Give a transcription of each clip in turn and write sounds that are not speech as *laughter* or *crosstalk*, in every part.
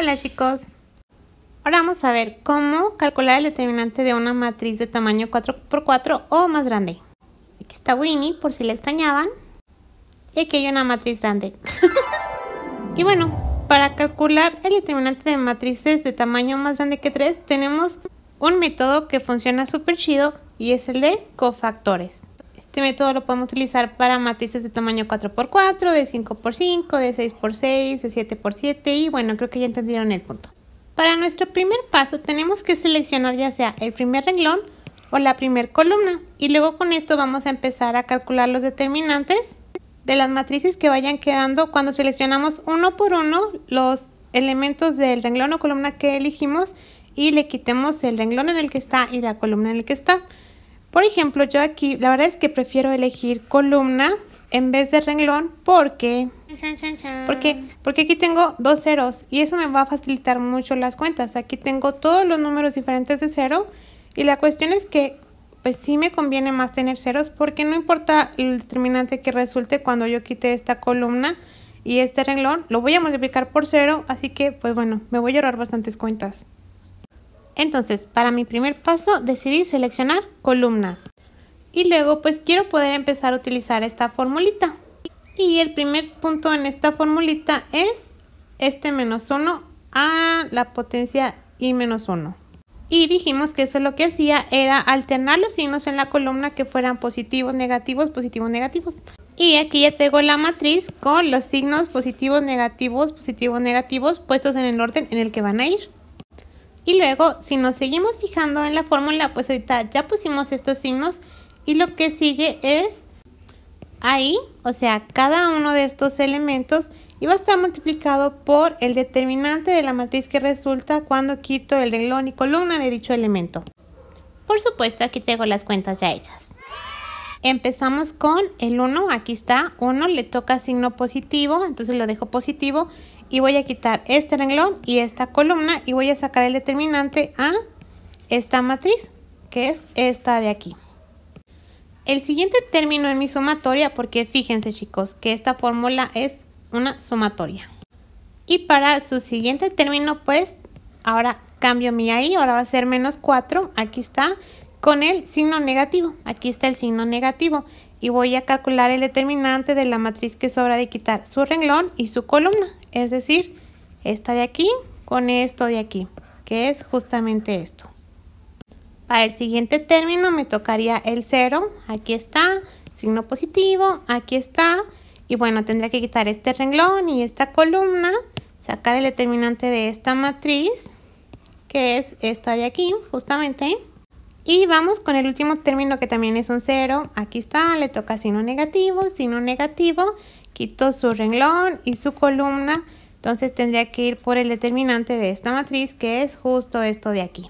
Hola chicos, ahora vamos a ver cómo calcular el determinante de una matriz de tamaño 4x4 o más grande. Aquí está Winnie por si le extrañaban y aquí hay una matriz grande. *laughs* y bueno, para calcular el determinante de matrices de tamaño más grande que 3 tenemos un método que funciona súper chido y es el de cofactores. Este método lo podemos utilizar para matrices de tamaño 4x4, de 5x5, de 6x6, de 7x7 y bueno, creo que ya entendieron el punto. Para nuestro primer paso tenemos que seleccionar ya sea el primer renglón o la primera columna y luego con esto vamos a empezar a calcular los determinantes de las matrices que vayan quedando cuando seleccionamos uno por uno los elementos del renglón o columna que elegimos y le quitemos el renglón en el que está y la columna en el que está. Por ejemplo, yo aquí la verdad es que prefiero elegir columna en vez de renglón porque porque aquí tengo dos ceros y eso me va a facilitar mucho las cuentas. Aquí tengo todos los números diferentes de cero y la cuestión es que pues sí me conviene más tener ceros porque no importa el determinante que resulte cuando yo quite esta columna y este renglón lo voy a multiplicar por cero, así que pues bueno, me voy a ahorrar bastantes cuentas. Entonces, para mi primer paso decidí seleccionar columnas. Y luego pues quiero poder empezar a utilizar esta formulita. Y el primer punto en esta formulita es este menos 1 a la potencia y menos 1. Y dijimos que eso lo que hacía era alternar los signos en la columna que fueran positivos, negativos, positivos, negativos. Y aquí ya traigo la matriz con los signos positivos, negativos, positivos, negativos puestos en el orden en el que van a ir. Y luego, si nos seguimos fijando en la fórmula, pues ahorita ya pusimos estos signos y lo que sigue es ahí, o sea, cada uno de estos elementos va a estar multiplicado por el determinante de la matriz que resulta cuando quito el renglón y columna de dicho elemento. Por supuesto, aquí tengo las cuentas ya hechas. Empezamos con el 1, aquí está, 1 le toca signo positivo, entonces lo dejo positivo y voy a quitar este renglón y esta columna y voy a sacar el determinante a esta matriz que es esta de aquí. El siguiente término en mi sumatoria, porque fíjense chicos que esta fórmula es una sumatoria. Y para su siguiente término pues ahora cambio mi ahí, ahora va a ser menos 4, aquí está, con el signo negativo, aquí está el signo negativo. Y voy a calcular el determinante de la matriz que sobra de quitar su renglón y su columna es decir, esta de aquí con esto de aquí, que es justamente esto. Para el siguiente término me tocaría el 0, aquí está, signo positivo, aquí está, y bueno, tendría que quitar este renglón y esta columna, sacar el determinante de esta matriz, que es esta de aquí, justamente. Y vamos con el último término que también es un 0. Aquí está, le toca signo negativo, signo negativo. Quito su renglón y su columna, entonces tendría que ir por el determinante de esta matriz que es justo esto de aquí.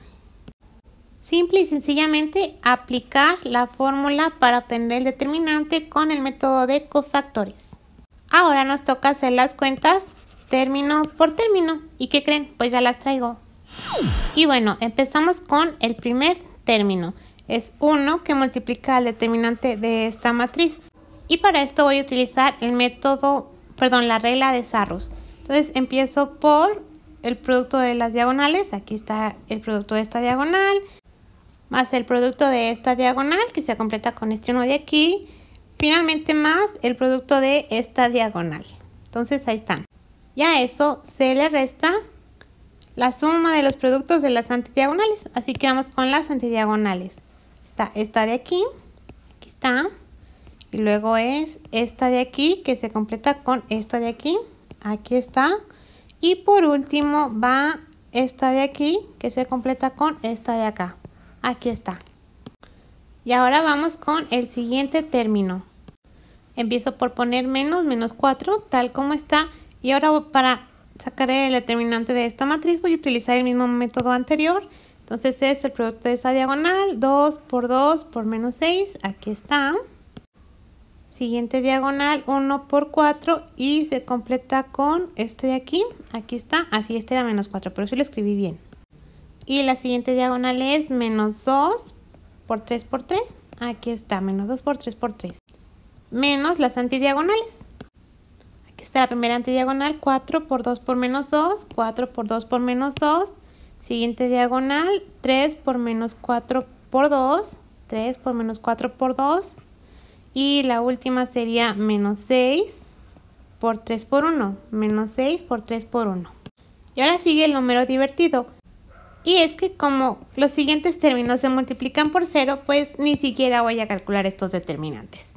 Simple y sencillamente aplicar la fórmula para obtener el determinante con el método de cofactores. Ahora nos toca hacer las cuentas término por término. ¿Y qué creen? Pues ya las traigo. Y bueno, empezamos con el primer término. Es 1 que multiplica el determinante de esta matriz. Y para esto voy a utilizar el método, perdón, la regla de Sarrus. Entonces empiezo por el producto de las diagonales. Aquí está el producto de esta diagonal, más el producto de esta diagonal que se completa con este uno de aquí. Finalmente más el producto de esta diagonal. Entonces ahí están. Y a eso se le resta la suma de los productos de las antidiagonales. Así que vamos con las antidiagonales. Está esta de aquí. Aquí está y luego es esta de aquí que se completa con esta de aquí aquí está y por último va esta de aquí que se completa con esta de acá aquí está y ahora vamos con el siguiente término empiezo por poner menos menos 4 tal como está y ahora para sacar el determinante de esta matriz voy a utilizar el mismo método anterior entonces es el producto de esa diagonal 2 por 2 por menos 6 aquí está siguiente diagonal 1 por 4 y se completa con este de aquí aquí está así este era menos 4 pero si lo escribí bien y la siguiente diagonal es menos 2 por 3 por 3 aquí está menos 2 por 3 por 3 menos las antidiagonales aquí está la primera antidiagonal 4 por 2 por menos 2 4 por 2 por menos 2 siguiente diagonal 3 por menos 4 por 2 3 por menos 4 por 2 y la última sería menos 6 por 3 por 1. Menos 6 por 3 por 1. Y ahora sigue el número divertido. Y es que como los siguientes términos se multiplican por 0, pues ni siquiera voy a calcular estos determinantes.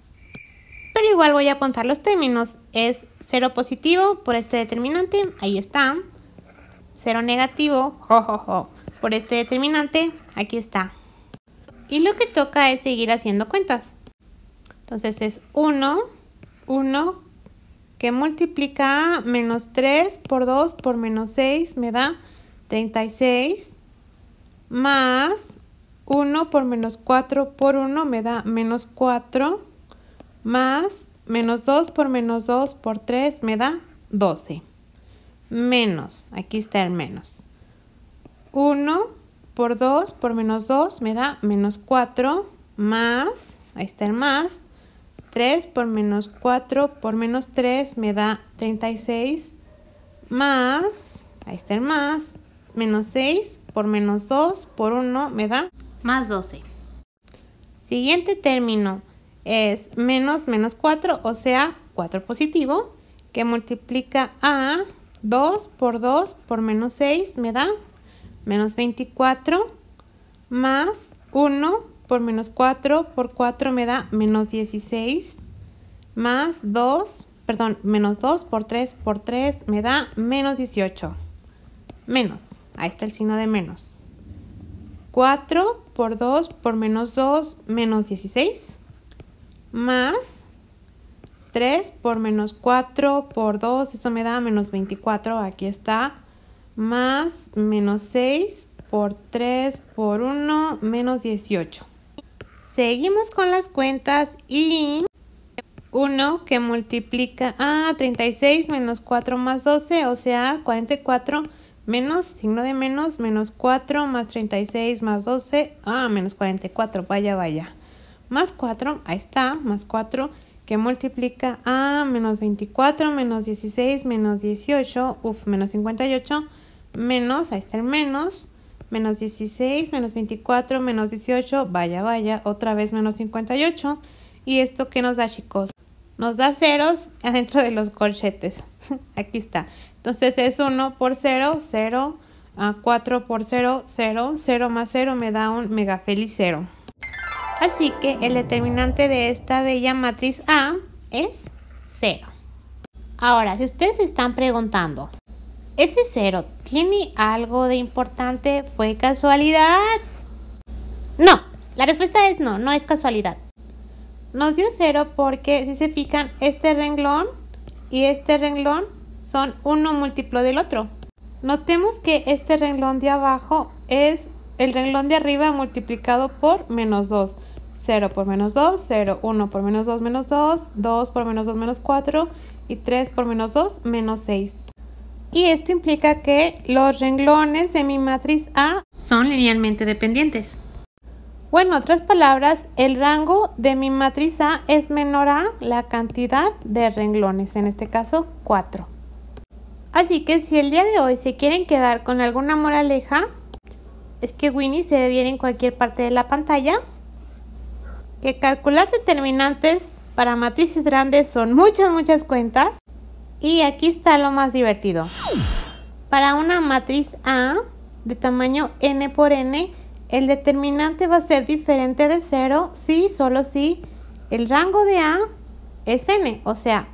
Pero igual voy a apuntar los términos. Es 0 positivo por este determinante, ahí está. 0 negativo, por este determinante, aquí está. Y lo que toca es seguir haciendo cuentas. Entonces es 1, 1 que multiplica menos 3 por 2 por menos 6 me da 36 más 1 por menos 4 por 1 me da menos 4 más menos 2 por menos 2 por 3 me da 12 menos, aquí está el menos 1 por 2 por menos 2 me da menos 4 más, ahí está el más 3 por menos 4 por menos 3 me da 36 más, ahí está el más, menos 6 por menos 2 por 1 me da más 12. Siguiente término es menos menos 4, o sea, 4 positivo, que multiplica a 2 por 2 por menos 6 me da menos 24 más 1 por menos 4 por 4 me da menos 16 más 2, perdón, menos 2 por 3 por 3 me da menos 18. Menos, ahí está el signo de menos. 4 por 2 por menos 2 menos 16 más 3 por menos 4 por 2, eso me da menos 24, aquí está, más menos 6 por 3 por 1 menos 18. Seguimos con las cuentas y 1 que multiplica a 36 menos 4 más 12, o sea, 44 menos signo de menos, menos 4 más 36 más 12, ah, menos 44, vaya, vaya. Más 4, ahí está, más 4 que multiplica a menos 24 menos 16 menos 18, uff, menos 58, menos, ahí está el menos, menos 16, menos 24, menos 18, vaya, vaya, otra vez menos 58. ¿Y esto qué nos da, chicos? Nos da ceros *laughs* adentro de los corchetes. *laughs* Aquí está. Entonces es 1 por 0, 0, 4 por 0, 0, 0 más 0 me da un mega feliz 0. Así que el determinante de esta bella matriz A es 0. Ahora, si ustedes están preguntando, ¿Ese cero tiene algo de importante? ¿Fue casualidad? No, la respuesta es no, no es casualidad. Nos dio cero porque si se fijan, este renglón y este renglón son uno múltiplo del otro. Notemos que este renglón de abajo es el renglón de arriba multiplicado por menos 2. 0 por menos 2, 0, 1 por menos 2, menos 2, 2 por menos 2, menos 4 y 3 por menos 2, menos 6 y esto implica que los renglones de mi matriz A son linealmente dependientes. O en otras palabras, el rango de mi matriz A es menor a la cantidad de renglones, en este caso 4. Así que si el día de hoy se quieren quedar con alguna moraleja, es que Winnie se ve bien en cualquier parte de la pantalla, que calcular determinantes para matrices grandes son muchas, muchas cuentas, y aquí está lo más divertido. Para una matriz A de tamaño n por n, el determinante va a ser diferente de 0 si, solo si, el rango de A es n, o sea,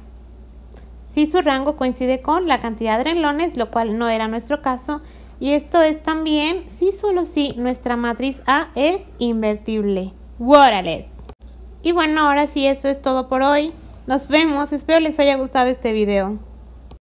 si su rango coincide con la cantidad de renglones, lo cual no era nuestro caso, y esto es también si, solo si, nuestra matriz A es invertible. ¡Órales! Y bueno, ahora sí, eso es todo por hoy. Nos vemos, espero les haya gustado este video.